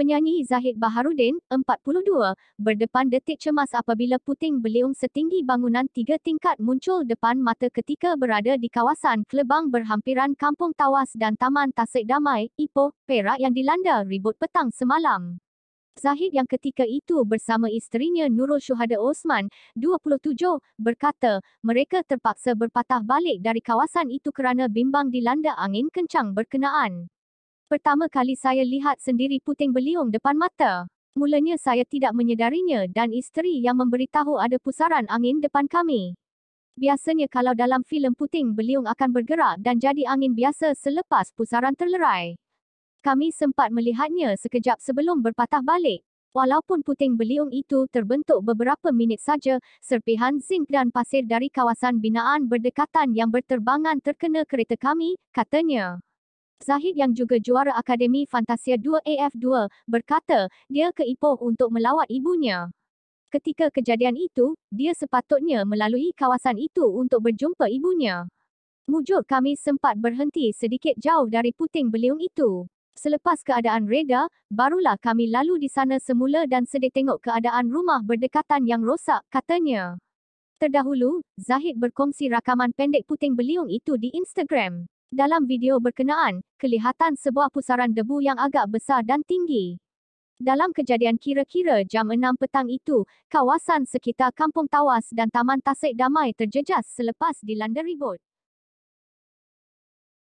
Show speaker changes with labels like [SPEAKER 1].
[SPEAKER 1] penyanyi Zahid Baharudin, 42, berdepan detik cemas apabila puting beliung setinggi bangunan tiga tingkat muncul depan mata ketika berada di kawasan Kelebang berhampiran Kampung Tawas dan Taman Tasik Damai, Ipoh, Perak yang dilanda ribut petang semalam. Zahid yang ketika itu bersama isterinya Nurul Syuhada Osman, 27, berkata, mereka terpaksa berpatah balik dari kawasan itu kerana bimbang dilanda angin kencang berkenaan. Pertama kali saya lihat sendiri puting beliung depan mata. Mulanya saya tidak menyedarinya dan isteri yang memberitahu ada pusaran angin depan kami. Biasanya kalau dalam filem puting beliung akan bergerak dan jadi angin biasa selepas pusaran terlerai. Kami sempat melihatnya sekejap sebelum berpatah balik. Walaupun puting beliung itu terbentuk beberapa minit saja, serpihan zinc dan pasir dari kawasan binaan berdekatan yang berterbangan terkena kereta kami, katanya. Zahid yang juga juara Akademi Fantasia 2 AF2 berkata dia ke Ipoh untuk melawat ibunya. Ketika kejadian itu, dia sepatutnya melalui kawasan itu untuk berjumpa ibunya. Mujur kami sempat berhenti sedikit jauh dari puting beliung itu. Selepas keadaan reda, barulah kami lalu di sana semula dan sedih tengok keadaan rumah berdekatan yang rosak, katanya. Terdahulu, Zahid berkongsi rakaman pendek puting beliung itu di Instagram. Dalam video berkenaan, kelihatan sebuah pusaran debu yang agak besar dan tinggi. Dalam kejadian kira-kira jam 6 petang itu, kawasan sekitar Kampung Tawas dan Taman Tasik Damai terjejas selepas dilanda ribut.